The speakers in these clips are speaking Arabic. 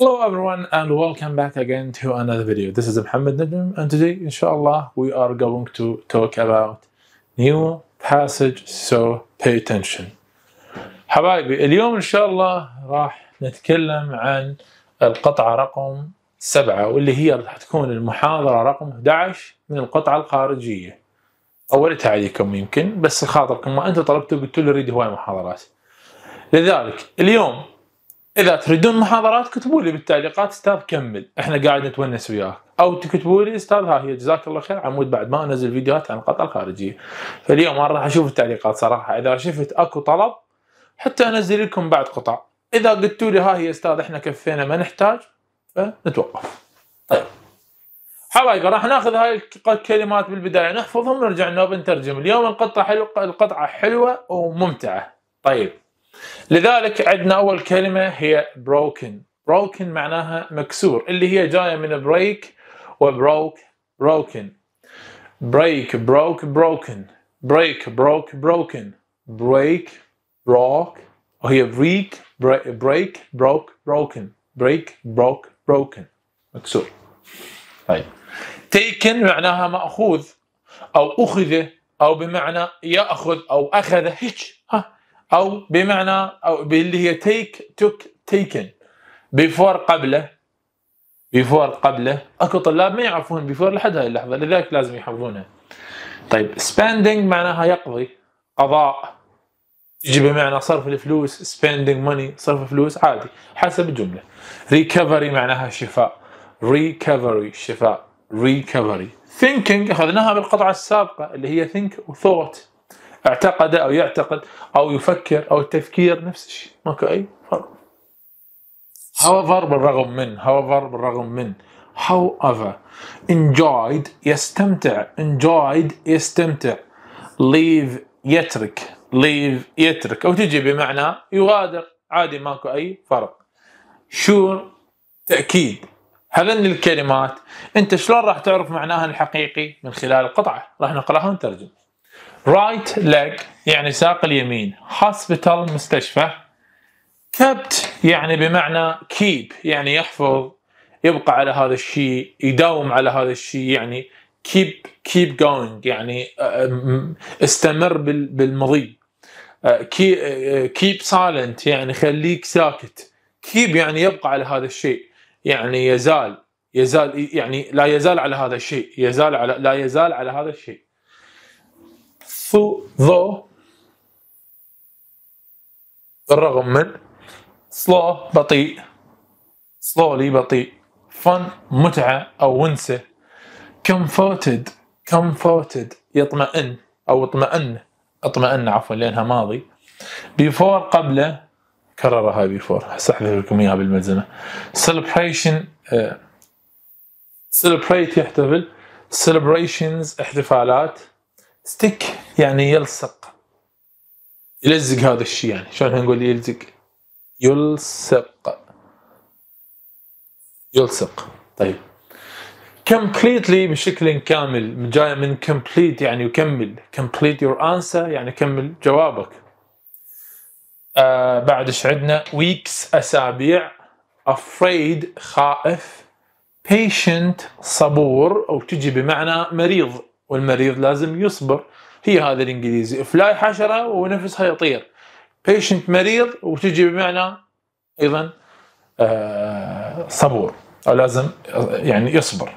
Hello everyone and welcome back again to another video. This is Mohammed Najm and today inshallah we are going to talk about new passage so pay attention. حبايبي اليوم ان شاء الله راح نتكلم عن القطعة رقم سبعة واللي هي راح تكون المحاضرة رقم 11 من القطعة الخارجية. أولتها عليكم يمكن بس خاطركم ما انتم طلبتوا قلتوا لي اريد هواي محاضرات. لذلك اليوم اذا تريدون محاضرات كتبوا لي بالتعليقات استاذ كمل احنا قاعد نتونس وياك او تكتبوا لي استاذ ها هي جزاك الله خير عمود بعد ما انزل فيديوهات عن القطع الخارجيه فاليوم انا راح اشوف التعليقات صراحه اذا شفت اكو طلب حتى انزل لكم بعد قطع اذا قلتوا لي ها هي استاذ احنا كفينا ما نحتاج فنتوقف طيب حبايبي راح ناخذ هاي الكلمات بالبدايه نحفظهم ونرجع نوب نترجم اليوم القطعه حلوه القطعه حلوه وممتعه طيب لذلك عندنا أول كلمة هي broken broken معناها مكسور اللي هي جاية من break وبروك broken break broke broken break broke broken break broke وهي break break broke broken break broke broken مكسور طيب taken معناها مأخوذ أو أخذ أو بمعنى يأخذ أو أخذ هيك او بمعنى او اللي هي تيك توك تيكن بيفور قبله بيفور قبله اكو طلاب ما يعرفون بيفور لحد هاي اللحظه لذلك لازم يحفظونها طيب spending معناها يقضي قضاء يجي بمعنى صرف الفلوس spending ماني صرف فلوس عادي حسب الجمله ريكفري معناها شفاء ريكفري شفاء ريكفري ثينكينج اخذناها بالقطعه السابقه اللي هي ثينك وثوت اعتقد او يعتقد او يفكر او التفكير نفس الشيء ماكو اي فرق however بالرغم من however بالرغم من however enjoyed يستمتع enjoyed يستمتع leave يترك leave يترك او تجي بمعنى يغادر عادي ماكو اي فرق sure تاكيد هذن الكلمات انت شلون راح تعرف معناها الحقيقي من خلال القطعه راح نقراها ونترجم right leg يعني ساق اليمين hospital مستشفى kept يعني بمعنى keep يعني يحفظ يبقى على هذا الشيء يداوم على هذا الشيء يعني keep keep going يعني آه، آه، استمر بالمضي آه، keep silent يعني خليك ساكت keep يعني يبقى على هذا الشيء يعني يزال يزال يعني لا يزال على هذا الشيء يزال على لا يزال على هذا الشيء ذو بالرغم من slow بطيء slowly بطيء fun متعة أو ونسة comforted كمفوتد يطمئن أو اطمئن اطمئن عفوا لأنها ماضي before قبله كررها before سأحذف لكم إياها بالملزمة celebration سيلبريت آه، يحتفل celebrations احتفالات stick يعني يلصق يلزق هذا الشيء يعني شلون نقول يلزق يلصق يلصق طيب completely بشكل كامل جاي من complete يعني يكمل complete your answer يعني كمل جوابك آه بعد ايش عندنا weeks اسابيع afraid خائف patient صبور او تجي بمعنى مريض والمريض لازم يصبر هي هذا الانجليزي فلاي حشره ونفسها يطير بيشنت مريض وتجي بمعنى ايضا آه، صبور او لازم يعني يصبر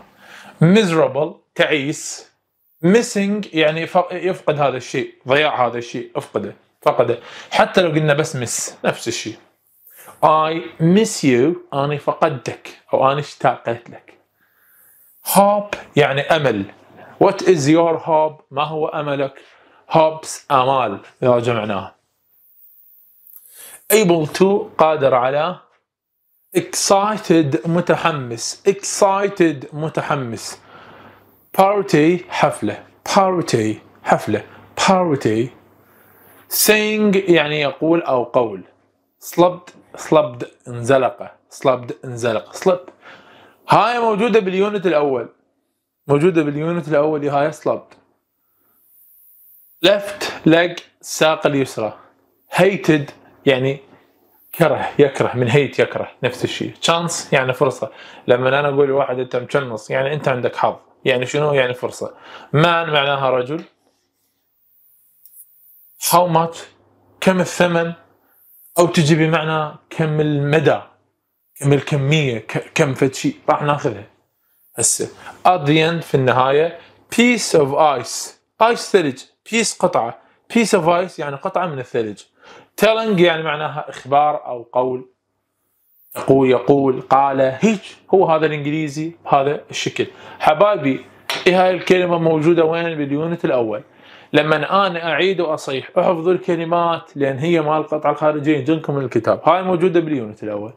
ميزربل تعيس missing يعني يفقد هذا الشيء ضياع هذا الشيء افقده فقده حتى لو قلنا بس مس نفس الشيء I miss you أنا فقدتك أو أنا اشتاقت لك hope يعني أمل What is your hope ما هو أملك hopes أمال إذا جمعناها able to قادر على excited متحمس excited متحمس party حفلة party حفلة party Sing يعني يقول أو قول Slubbed Slubbed انزلق Slubbed انزلق slip هاي موجودة باليونت الأول موجوده باليونت الاول هاي سلاب ليفت ليج ساق اليسرى هيتد يعني كره يكره من هيت يكره نفس الشيء تشانس يعني فرصه لما انا اقول لواحد انت مشنص يعني انت عندك حظ يعني شنو يعني فرصه مان معناها رجل هاو ماتش كم الثمن او تجي بمعنى كم المدى كم الكميه كم فد شيء راح ناخذها هسه at the end في النهاية piece of ice ice ثلج piece قطعة piece of ice يعني قطعة من الثلج telling يعني معناها إخبار أو قول يقول يقول قال هيك هو هذا الإنجليزي بهذا الشكل حبايبي إيه هاي الكلمة موجودة وين باليونت الأول لما انا اعيد واصيح احفظوا الكلمات لان هي مال القطعه الخارجيه جنكم من الكتاب هاي موجوده باليونت الاول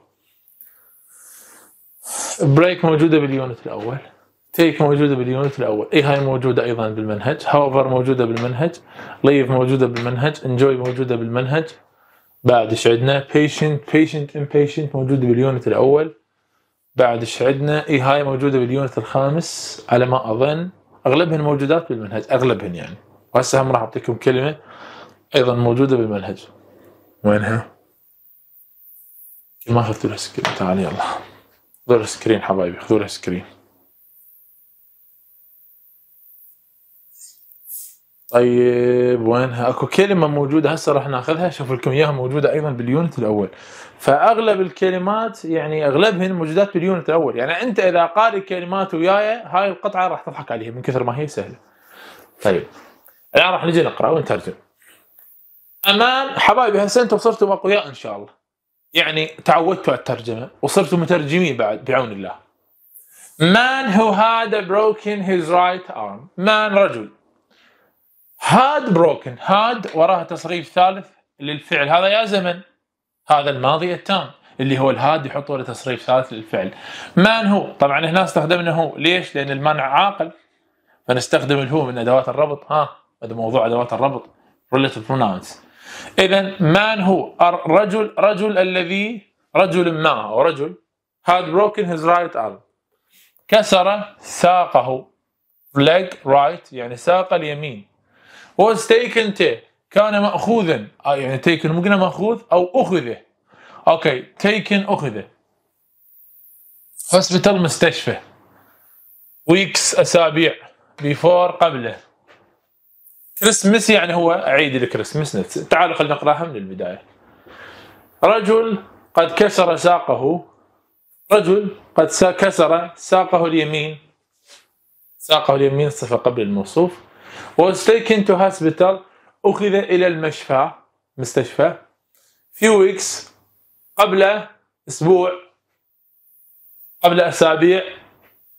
بريك موجوده باليونت الاول تيك موجوده باليونت الاول اي هاي موجوده ايضا بالمنهج هاوفر موجوده بالمنهج ليف موجوده بالمنهج انجوي موجوده بالمنهج بعد ايش عندنا بيشنت بيشنت امبيشنت موجوده باليونت الاول بعد ايش عندنا اي هاي موجوده باليونت الخامس على ما اظن اغلبهن موجودات بالمنهج اغلبهن يعني وهسه هم راح اعطيكم كلمه ايضا موجوده بالمنهج وينها؟ ما اخذت الاسكيب تعال يلا خذوا له سكرين حبايبي خذوا له سكرين طيب وينها اكو كلمة موجودة هسه راح ناخذها شوف لكم اياها موجودة ايضا باليونت الاول فاغلب الكلمات يعني اغلبهن موجودات باليونت الاول يعني انت اذا قاري كلمات وياي هاي القطعة راح تضحك عليها من كثر ما هي سهلة طيب الان راح نجي نقرا ونترجم امام حبايبي هسه انتم صرتم اقوياء ان شاء الله يعني تعودتوا على الترجمه وصرتوا مترجمين بعد بعون الله. Man who had broken his right arm. Man رجل. had broken had وراها تصريف ثالث للفعل هذا يا زمن هذا الماضي التام اللي هو الهاد يحط له تصريف ثالث للفعل man هو طبعا هنا استخدمنا هو ليش؟ لان المانع عاقل فنستخدم الهو من ادوات الربط ها هذا موضوع ادوات الربط relative pronouns إذا man هو الرجل رجل الذي رجل ما رجل had broken his right arm كسر ساقه leg right يعني ساق اليمين was taken to كان مأخوذا آه، يعني taken ممكن مأخوذ أو أخذه اوكي taken أخذه hospital مستشفى weeks أسابيع before قبله كريسمس يعني هو عيد الكريسمس تعالوا خلينا نقراها من البداية رجل قد كسر ساقه رجل قد كسر ساقه اليمين ساقه اليمين صفة قبل الموصوف was taken to hospital أخذ إلى المشفى مستشفى few weeks قبل أسبوع قبل أسابيع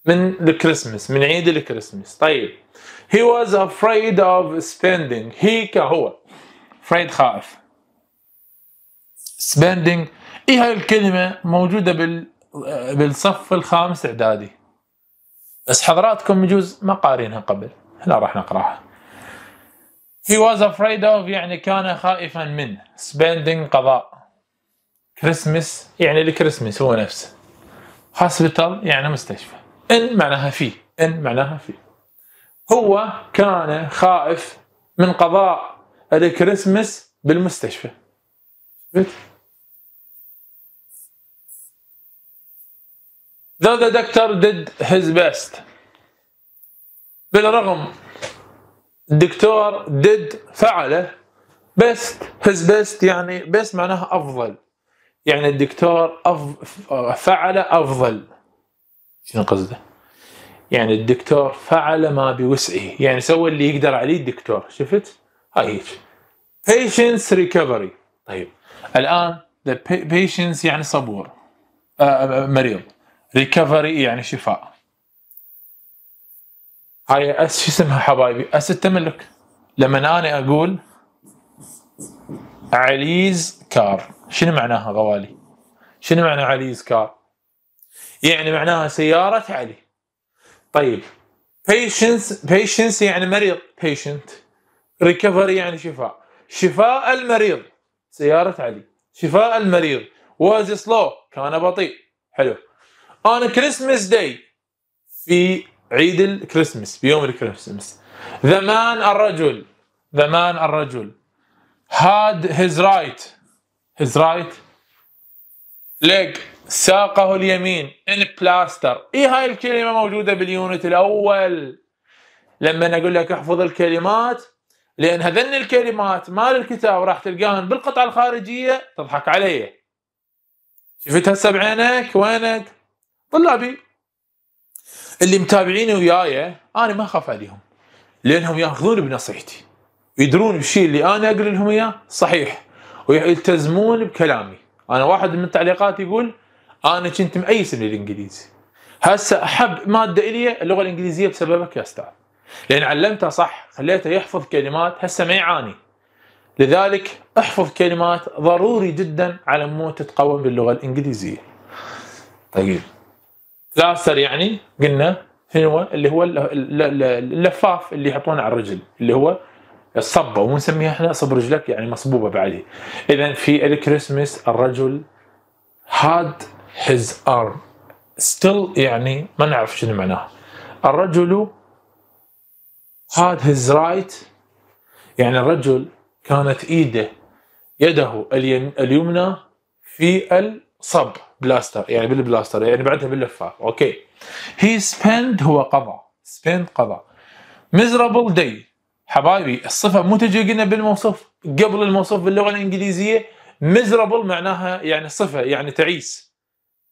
من الكريسماس من عيد الكريسماس طيب he was afraid of spending he كهو afraid خائف spending ايه هاي الكلمه موجوده بال بالصف الخامس اعدادي بس حضراتكم يجوز ما قارينها قبل هلا راح نقراها he was afraid of يعني كان خائفا من spending قضاء كريسمس يعني الكريسماس هو نفسه hospital يعني مستشفى إن معناها في إن معناها في هو كان خائف من قضاء الكريسماس بالمستشفى Though the doctor did his best بالرغم الدكتور did فعله best his best يعني best معناها أفضل يعني الدكتور أف... فعل أفضل شنو قصده؟ يعني الدكتور فعل ما بوسعه يعني سوى اللي يقدر عليه الدكتور شفت؟ هاي هيك patients recovery طيب الان the patients يعني صبور آه، آه، آه، مريض recovery يعني شفاء هاي أس شو اسمها حبايبي أس التملك لما أنا أقول عليز كار شنو معناها غوالي شنو معنى عليز كار يعني معناها سيارة علي طيب patience patience يعني مريض patient recovery يعني شفاء شفاء المريض سيارة علي شفاء المريض was slow كان بطيء حلو on Christmas day في عيد الكريسماس في يوم الكريسماس the man الرجل the man الرجل had his right his right leg ساقه اليمين ان بلاستر اي هاي الكلمه موجوده باليونت الاول لما اقول لك احفظ الكلمات لان هذن الكلمات مال الكتاب راح تلقاهن بالقطعه الخارجيه تضحك علي شفت هسه بعينك وينك طلابي اللي متابعيني وياي انا ما اخاف عليهم لانهم ياخذون بنصيحتي يدرون الشيء اللي انا اقول لهم اياه صحيح ويلتزمون بكلامي انا واحد من التعليقات يقول انا كنت مأيس من الانجليزي هسه احب ماده الي اللغه الانجليزيه بسببك يا استاذ لان علمته صح خليته يحفظ كلمات هسه ما يعاني لذلك احفظ كلمات ضروري جدا على مو تتقوم باللغه الانجليزيه طيب لاستر يعني قلنا شنو اللي هو اللفاف اللي يحطونه على الرجل اللي هو الصبه ونسميها احنا صب رجلك يعني مصبوبه بعدي اذا في الكريسماس الرجل هاد his arm still يعني ما نعرف شنو معناه الرجل had his right يعني الرجل كانت ايده يده اليمنى في الصب بلاستر يعني بالبلاستر يعني بعدها باللفاف اوكي هي spent هو قضى spent قضى miserable day حبايبي الصفه مو تجي قلنا بالموصوف قبل الموصوف باللغه الانجليزيه miserable معناها يعني صفه يعني تعيس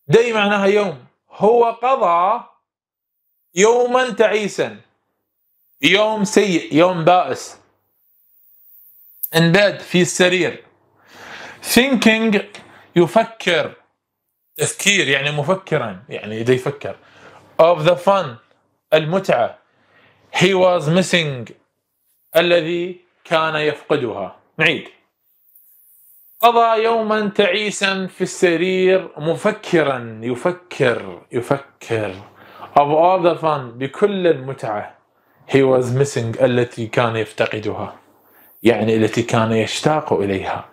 دي معناها يوم هو قضى يوما تعيسا يوم سيء يوم بائس انباد في السرير thinking يفكر تفكير يعني مفكرا يعني إذا يفكر of the fun المتعة he was missing الذي كان يفقدها نعيد قضى يوما تعيسا في السرير مفكرا يفكر يفكر of all the fun بكل المتعة he was missing التي كان يفتقدها يعني التي كان يشتاق إليها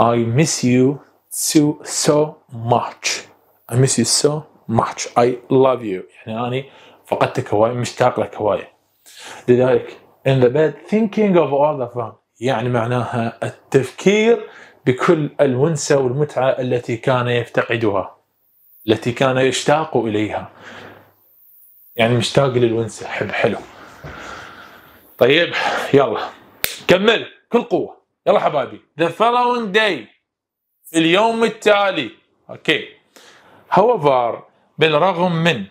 I miss you so, so much I miss you so much I love you يعني أنا فقدتك هواية مشتاق لك هواية لذلك in the bed thinking of all the fun يعني معناها التفكير بكل الونسه والمتعه التي كان يفتقدها التي كان يشتاق اليها يعني مشتاق للونسه حب حلو طيب يلا كمل كل قوه يلا حبايبي the following day في اليوم التالي اوكي however بالرغم من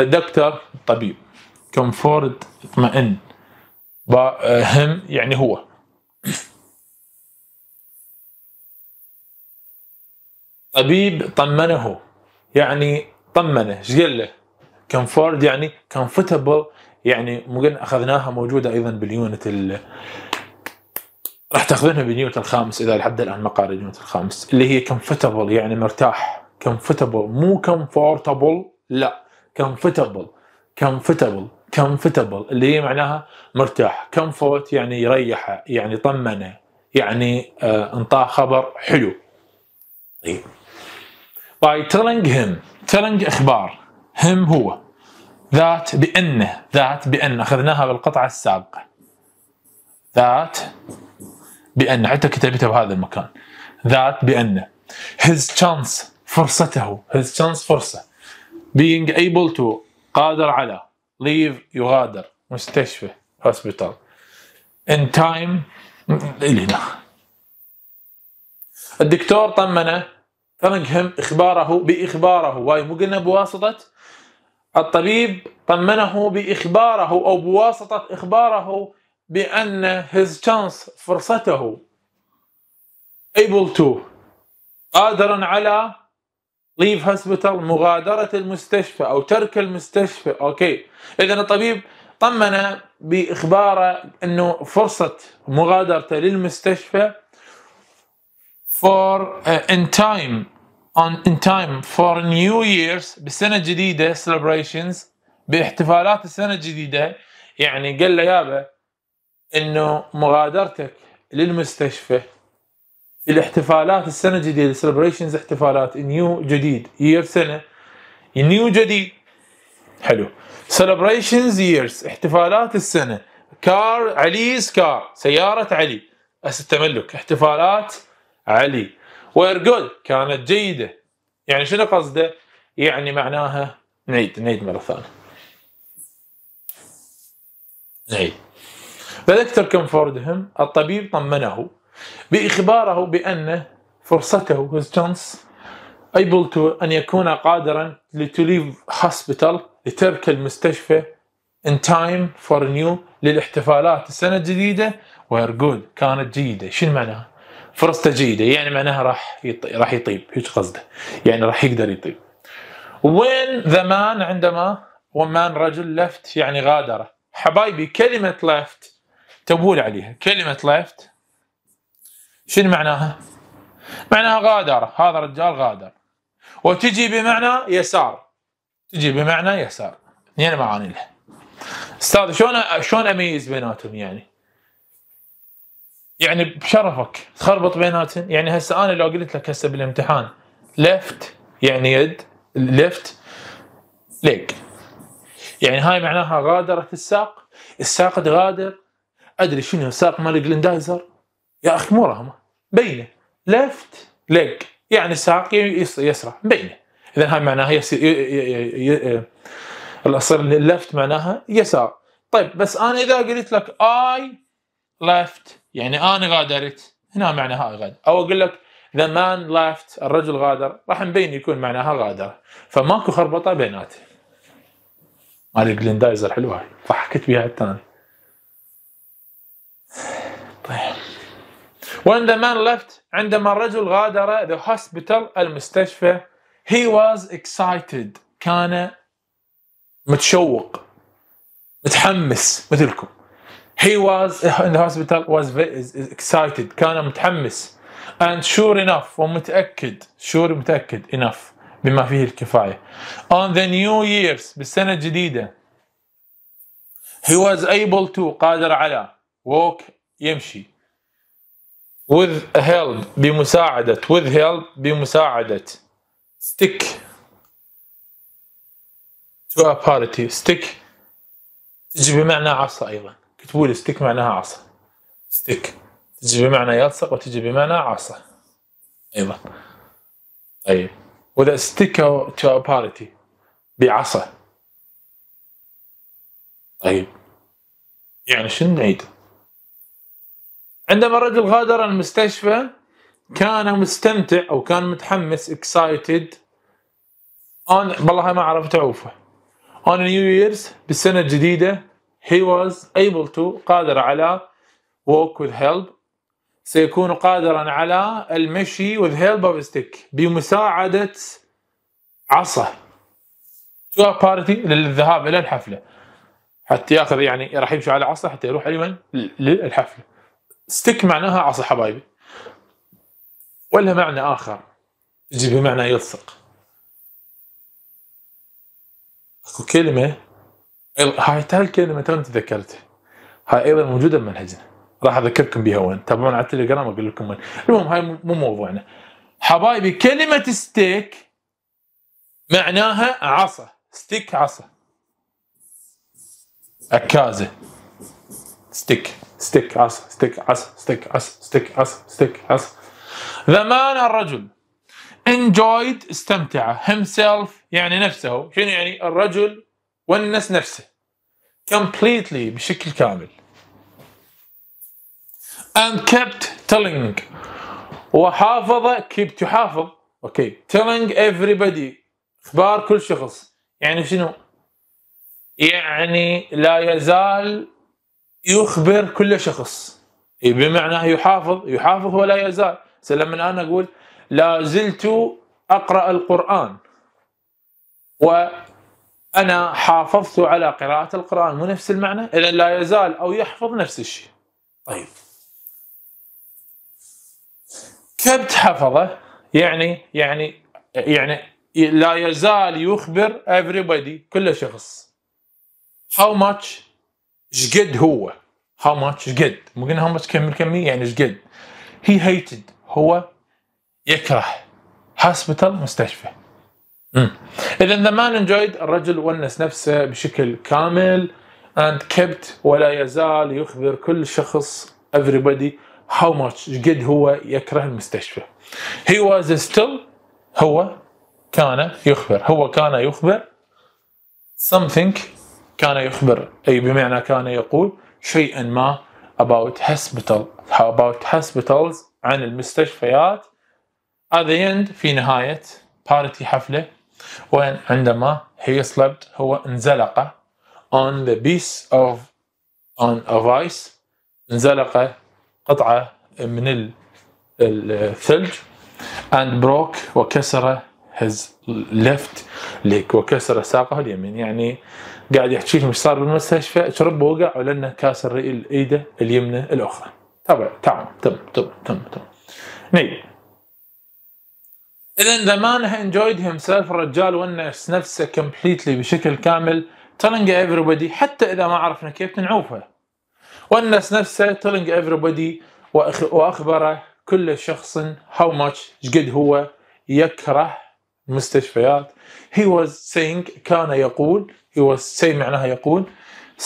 the doctor الطبيب كومفورد اطمئن هم يعني هو طبيب طمنه يعني طمنه ايش قال له؟ كمفورد يعني كمفورتبل يعني مو اخذناها موجوده ايضا باليونت ال راح تاخذونها باليونت الخامس اذا لحد الان ما قال اليونت الخامس اللي هي كمفورتبل يعني مرتاح كمفورتبل مو كمفورتبل لا كمفورتبل كمفورتبل كمفورتبل اللي هي معناها مرتاح كمفورت يعني يريحه يعني طمنه يعني آه انطاه خبر حلو طيب by telling him telling إخبار him هو that بأنه that بأن أخذناها بالقطعة السابقة that بأن حتى كتبتها بهذا المكان that بأن his chance فرصته his chance فرصة being able to قادر على leave يغادر مستشفى hospital in time اللي هنا الدكتور طمنه فنجهم إخباره بإخباره واي مو قلنا بواسطة الطبيب طمنه بإخباره أو بواسطة إخباره بأن his chance فرصته able to قادر على leave hospital مغادرة المستشفى أو ترك المستشفى أوكي إذا الطبيب طمن بإخباره أنه فرصة مغادرته للمستشفى for uh, in time on in time for new years بالسنه الجديده celebrations باحتفالات السنه الجديده يعني قال له يابا انه مغادرتك للمستشفى في الاحتفالات السنه الجديده celebrations احتفالات نيو جديد يير سنه نيو جديد حلو celebrations years احتفالات السنه كار عليز كار سياره علي التملك احتفالات علي وارجول كانت جيده يعني شنو قصده؟ يعني معناها نعيد نعيد مره ثانيه نعيد فذكر فوردهم الطبيب طمنه باخباره بان فرصته his chance able to ان يكون قادرا to leave hospital لترك المستشفى in time for new للاحتفالات السنه الجديده وير جود كانت جيده شنو معناها؟ فرص جيده يعني معناها راح راح يطيب هيك قصده يعني راح يقدر يطيب وين ذا مان عندما ومان رجل لفت يعني غادر حبايبي كلمه لفت تبول عليها كلمه لفت شنو معناها معناها غادر هذا الرجال غادر وتجي بمعنى يسار تجي بمعنى يسار اثنين معاني لها استاذ شلون شلون اميز بيناتهم يعني يعني بشرفك تخربط بيناتهم يعني هسه انا لو قلت لك هسه بالامتحان ليفت يعني يد ليفت ليج يعني هاي معناها غادرت الساق الساق تغادر ادري شنو الساق مال جلندايزر يا اخي مو رهمه بينه ليفت ليج يعني الساق يسرع بينه اذا هاي معناها يصير الاصل الليفت معناها يسار طيب بس انا اذا قلت لك اي ليفت يعني انا غادرت هنا معناها غادر او اقول لك ذا مان left الرجل غادر راح نبين يكون معناها غادر فماكو خربطه بيناتي مال جليندايزر حلوه هاي ضحكت بها الثاني طيب when the man left عندما الرجل غادر the hospital المستشفى he was excited كان متشوق متحمس مثلكم he was in the hospital was excited كان متحمس and sure enough ومتأكد sure متأكد enough بما فيه الكفاية on the new years بالسنة الجديدة he was able to قادر على walk يمشي with help بمساعدة with help بمساعدة stick to a party stick تجي بمعنى عصا أيضا كتبوا لي ستيك معناها عصا ستيك تجي بمعنى يلصق وتجي بمعنى عصا ايضا طيب ولا ستيك تو بارتي بعصا طيب يعني شنو نعيد عندما الرجل غادر المستشفى كان مستمتع او كان متحمس اكسايتد اون والله ما عرفت اعوفه اون نيو ييرز بالسنه الجديده he was able to قادر على walk with help سيكون قادرا على المشي with help of stick بمساعدة عصا to a party للذهاب إلى الحفلة حتى ياخذ يعني راح يمشي على عصا حتى يروح لمن؟ للحفلة ستيك معناها عصا حبايبي ولا معنى آخر تجي بمعنى يلصق اكو كلمة هاي الكلمه تو تذكرتها هاي ايضا موجوده بمنهجنا راح اذكركم بها وين تابعونا على التليجرام اقول لكم وين المهم هاي مو موضوعنا حبايبي كلمه ستيك معناها عصا ستيك عصا عكازه ستيك ستيك عصا ستيك عصا ستيك عصا ستيك عصا ستيك عصا ذمان الرجل enjoyed استمتع himself يعني نفسه شنو يعني الرجل ونس نفسه completely بشكل كامل and kept telling وحافظ keep تحافظ اوكي telling everybody اخبار كل شخص يعني شنو يعني لا يزال يخبر كل شخص إيه، بمعنى يحافظ يحافظ ولا يزال لما انا اقول لا زلت اقرا القران و انا حافظت على قراءه القران مو نفس المعنى اذا لا يزال او يحفظ نفس الشيء طيب كبت حفظه يعني يعني يعني لا يزال يخبر everybody كل شخص how much شقد هو how much شقد مو قلنا how much كم الكمية يعني شقد he hated هو يكره hospital مستشفى اذا ذا مان انجويد الرجل ونس نفسه بشكل كامل and kept ولا يزال يخبر كل شخص everybody how much قد هو يكره المستشفى. He was still هو كان يخبر هو كان يخبر something كان يخبر اي بمعنى كان يقول شيئا ما about hospital about hospitals عن المستشفيات at the end في نهاية بارتي حفلة وعندما he slept هو انزلق on the piece of on a vice انزلق قطعة من الثلج and broke وكسر his left leg وكسر ساقه اليمين يعني قاعد يحكي لهم ايش صار بالمستشفى شرب وقع ولانه كاسر ايده اليمنى الاخرى تابع تمام تم تم تم تم نيل اذا ذا مان انجويد هيم سيلف الرجال ونس نفسه كومبليتلي بشكل كامل telling everybody حتى اذا ما عرفنا كيف نعوفه ونس نفسه telling everybody واخبره كل شخص هاو ماتش قد هو يكره المستشفيات he was saying كان يقول he was say معناها يقول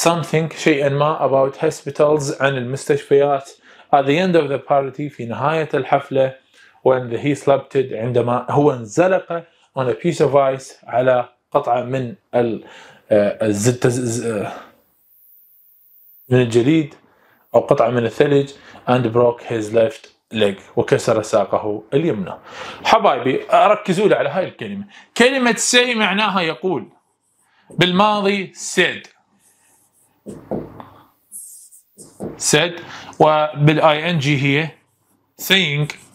something شيئا ما about hospitals عن المستشفيات at the end of the party في نهاية الحفلة when he slipped عندما هو انزلق on a piece of ice على قطعة من آه، من الجليد أو قطعة من الثلج and broke his left leg وكسر ساقه اليمنى حبايبي ركزوا لي على هاي الكلمة كلمة say معناها يقول بالماضي said said وبالاي ان جي هي saying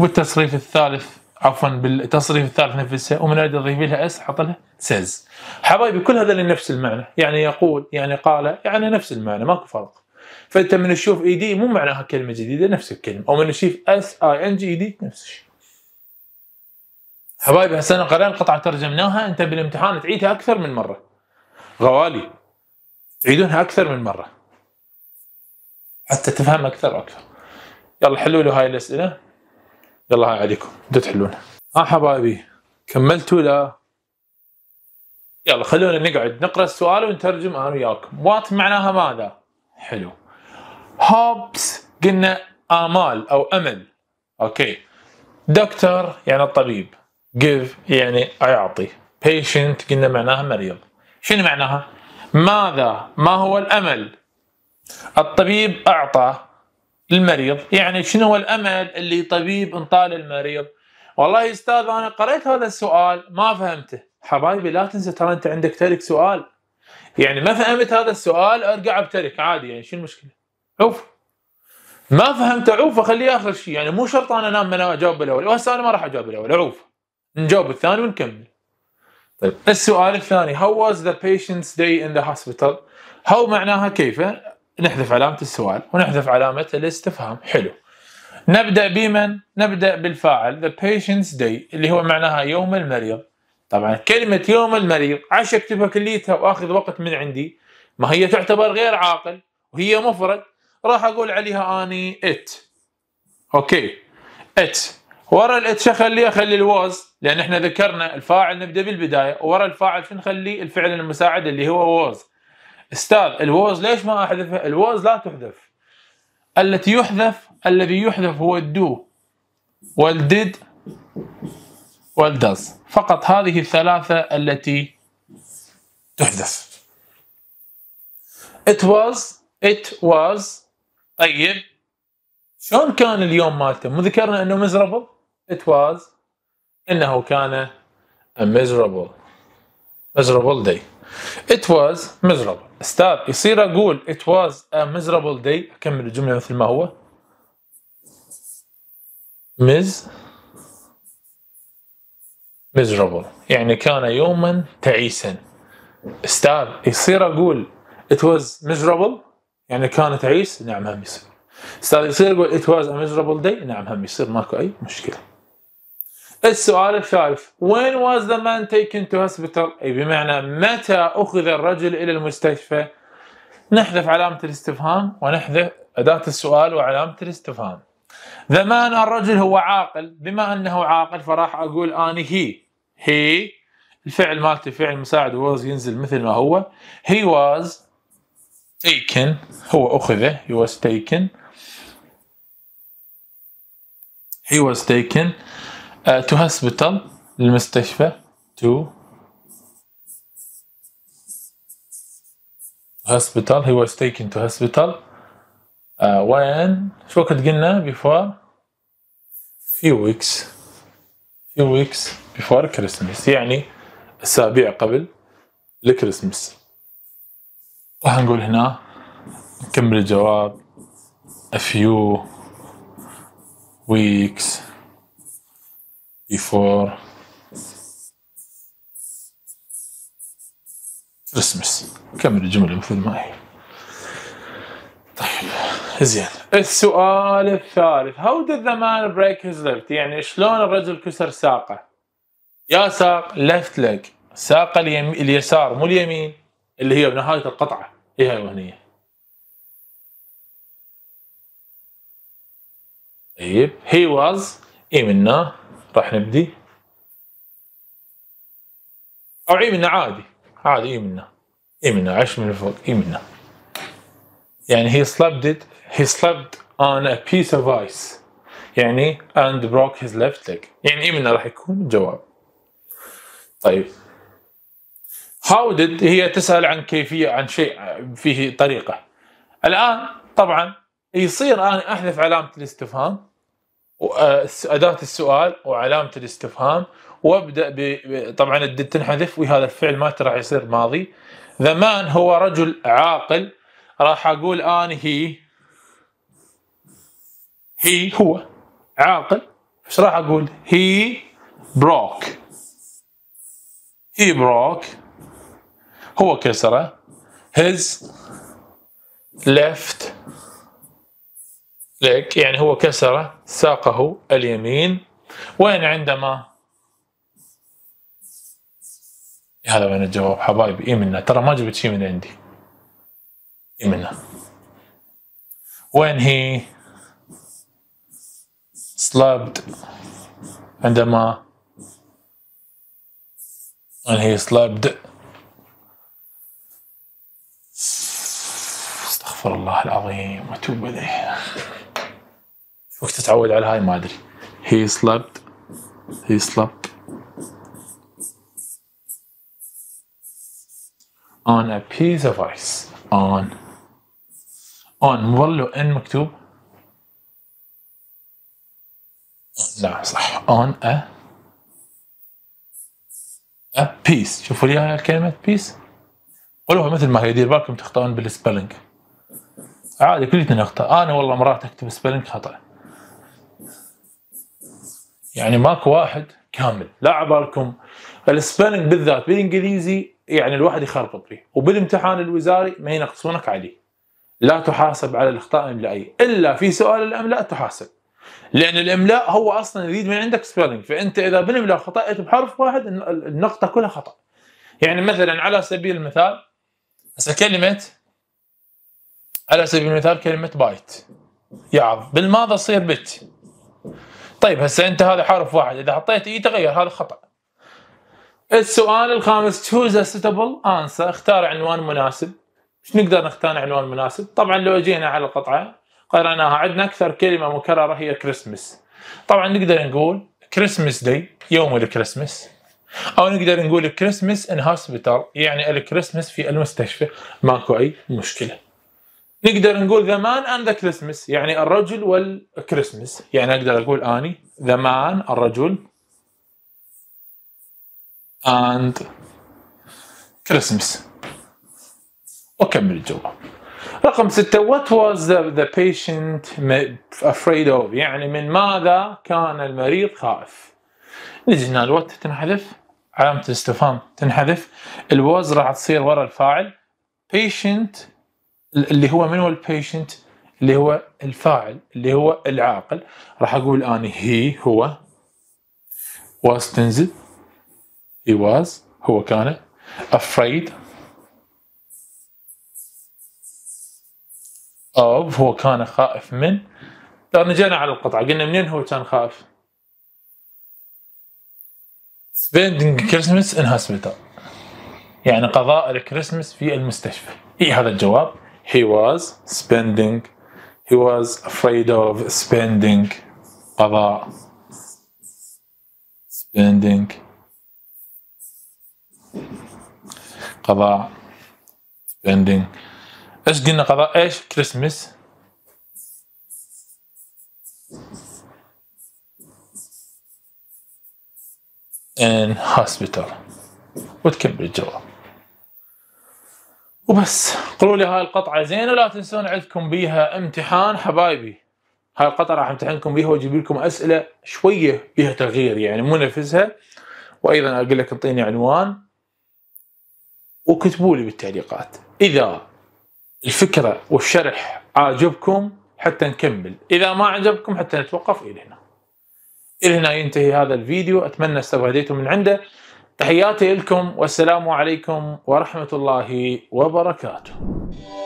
والتصريف الثالث عفوا بالتصريف الثالث نفسه ومن اراد يضيف لها اس حط لها سيز حبايبي كل هذا نفس المعنى يعني يقول يعني قال يعني نفس المعنى ماكو فرق فانت من تشوف اي دي مو معناها كلمه جديده نفس الكلمه او من تشوف اس اي ان جي دي نفس الشيء حبايبي هسه انا قرأنا قطعه ترجمناها انت بالامتحان تعيدها اكثر من مره غوالي تعيدونها اكثر من مره حتى تفهم اكثر واكثر يلا حلوا له هاي الاسئله يلا هاي عليكم بدو تحلونها ها آه حبايبي كملتوا لا يلا خلونا نقعد نقرا السؤال ونترجم انا وياكم وات معناها ماذا حلو هوبس قلنا امال او امل اوكي دكتور يعني الطبيب جيف يعني يعطي بيشنت قلنا معناها مريض شنو معناها ماذا ما هو الامل الطبيب اعطى للمريض يعني شنو هو الامل اللي طبيب انطال المريض والله يا استاذ انا قريت هذا السؤال ما فهمته حبايبي لا تنسى ترى انت عندك ترك سؤال يعني ما فهمت هذا السؤال ارجع ابترك عادي يعني شنو المشكله عوف ما فهمت عوف خليه اخر شيء يعني مو شرط انا انام انا اجاوب الاول وهسه انا ما راح اجاوب الاول عوف نجاوب الثاني ونكمل طيب السؤال الثاني how was the patient's day in the hospital how معناها كيف نحذف علامة السؤال ونحذف علامة الاستفهام حلو نبدأ بمن؟ نبدأ بالفاعل the patient's day اللي هو معناها يوم المريض طبعا كلمة يوم المريض عشان اكتبها كليتها واخذ وقت من عندي ما هي تعتبر غير عاقل وهي مفرد راح اقول عليها اني ات اوكي ات ورا الات شو اخليه؟ اخلي الواز لان احنا ذكرنا الفاعل نبدا بالبدايه ورا الفاعل شو نخلي؟ الفعل المساعد اللي هو واز استاذ الوز ليش ما احذفها؟ الوز لا تحذف التي يحذف الذي يحذف هو الدو والدد والدز فقط هذه الثلاثة التي تحذف it was it was طيب شلون كان اليوم مالته مو ذكرنا انه miserable it was انه كان a miserable miserable day It was miserable. أستاذ يصير أقول it was a miserable day أكمل الجملة مثل ما هو Mis miserable يعني كان يوما تعيسا أستاذ يصير أقول it was miserable يعني كان تعيس نعم هم يصير أستاذ يصير أقول it was a miserable day نعم هم يصير ماكو أي مشكلة السؤال الثالث when was the man taken to hospital أي بمعنى متى أخذ الرجل إلى المستشفى نحذف علامة الاستفهام ونحذف أداة السؤال وعلامة الاستفهام the man الرجل هو عاقل بما أنه عاقل فراح أقول أنا he he الفعل مالته فعل مساعد was ينزل مثل ما هو he was taken هو أخذه he was taken he was taken to hospital للمستشفى to hospital he was taken to hospital uh, when شو كنت قلنا before few weeks few weeks before Christmas يعني أسابيع قبل الكريسماس راح نقول هنا نكمل الجواب a few weeks before Christmas كمل الجملة مثل ما هي طيب زين السؤال الثالث how did the man break his left يعني شلون الرجل كسر ساقه يا ساق left leg ساق اليم... اليسار مو اليمين اللي هي بنهاية القطعة إيه هي هاي وهنية طيب he was اي منه راح نبدي او اي منا عادي عادي اي منا اي منا عش من فوق اي منا يعني he slept it he slept on a piece of ice يعني and broke his left leg يعني اي منا راح يكون الجواب طيب how did هي تسأل عن كيفية عن شيء فيه طريقة الآن طبعا يصير أنا أحذف علامة الاستفهام أداة السؤال وعلامة الاستفهام وابدأ ب... طبعا الدد تنحذف وهذا الفعل ما راح يصير ماضي ذا مان هو رجل عاقل راح أقول أنا هي هي هو عاقل ايش راح أقول هي بروك هي بروك هو كسره his left لك يعني هو كسر ساقه اليمين وين عندما هذا وين الجواب حبايبي اي منا ترى ما جبت شيء من عندي اي منا وين هي slept عندما when he slept استغفر الله العظيم واتوب اليه وقت تتعود على هاي ما ادري he slept he slept on a piece of ice on on مظل ان مكتوب لا صح on a a piece شوفوا لي هاي الكلمة piece قولوها مثل ما هي دير بالكم تخطئون بالسبلنج عادي كلنا نخطئ انا والله مرات اكتب سبلنج خطأ يعني ماكو واحد كامل لا عبالكم السبيلنج بالذات بالانجليزي يعني الواحد يخربط فيه وبالامتحان الوزاري ما ينقصونك عليه لا تحاسب على الاخطاء الاملائيه الا في سؤال الاملاء تحاسب لان الاملاء هو اصلا يريد من عندك سبيلنج فانت اذا بالاملاء خطات بحرف واحد النقطه كلها خطا يعني مثلا على سبيل المثال هسه كلمه على سبيل المثال كلمه بايت يعض بالماضي تصير بت طيب هسه انت هذا حرف واحد اذا حطيت اي e تغير هذا خطا السؤال الخامس تشوز سيتابل انسر اختار عنوان مناسب ايش نقدر نختار عنوان مناسب طبعا لو جينا على القطعه قرأناها عندنا اكثر كلمه مكرره هي كريسمس طبعا نقدر نقول كريسمس داي يوم الكريسمس او نقدر نقول كريسمس ان هوسبيتال يعني الكريسمس في المستشفى ماكو اي مشكله نقدر نقول ذا مان اند ذا كريسمس يعني الرجل والكريسمس يعني اقدر اقول اني ذا مان الرجل اند كريسمس واكمل الجواب رقم ستة what was the, the patient afraid of يعني من ماذا كان المريض خائف نجي هنا الوات تنحذف علامة الاستفهام تنحذف الوز راح تصير ورا الفاعل patient اللي هو من هو البيشنت اللي هو الفاعل اللي هو العاقل راح اقول اني هي هو was تنزل he was هو كان afraid of هو كان خائف من لو جينا على القطعة قلنا منين هو كان خائف spending Christmas in hospital يعني قضاء الكريسماس في المستشفى اي هذا الجواب he was spending, he was afraid of spending qada, spending قضاء spending ايش قلنا قضاء ايش كريسمس and hospital وتكمل الجواب وبس قولوا لي هاي القطعه زينه ولا تنسون عندكم بيها امتحان حبايبي هاي القطعه راح امتحنكم بيها واجيب لكم اسئله شويه بيها تغيير يعني مو نفسها وايضا اقول لك اعطيني عنوان وكتبوا لي بالتعليقات اذا الفكره والشرح عاجبكم حتى نكمل اذا ما عجبكم حتى نتوقف الى هنا الى هنا ينتهي هذا الفيديو اتمنى استفاديتم من عنده تحياتي لكم والسلام عليكم ورحمه الله وبركاته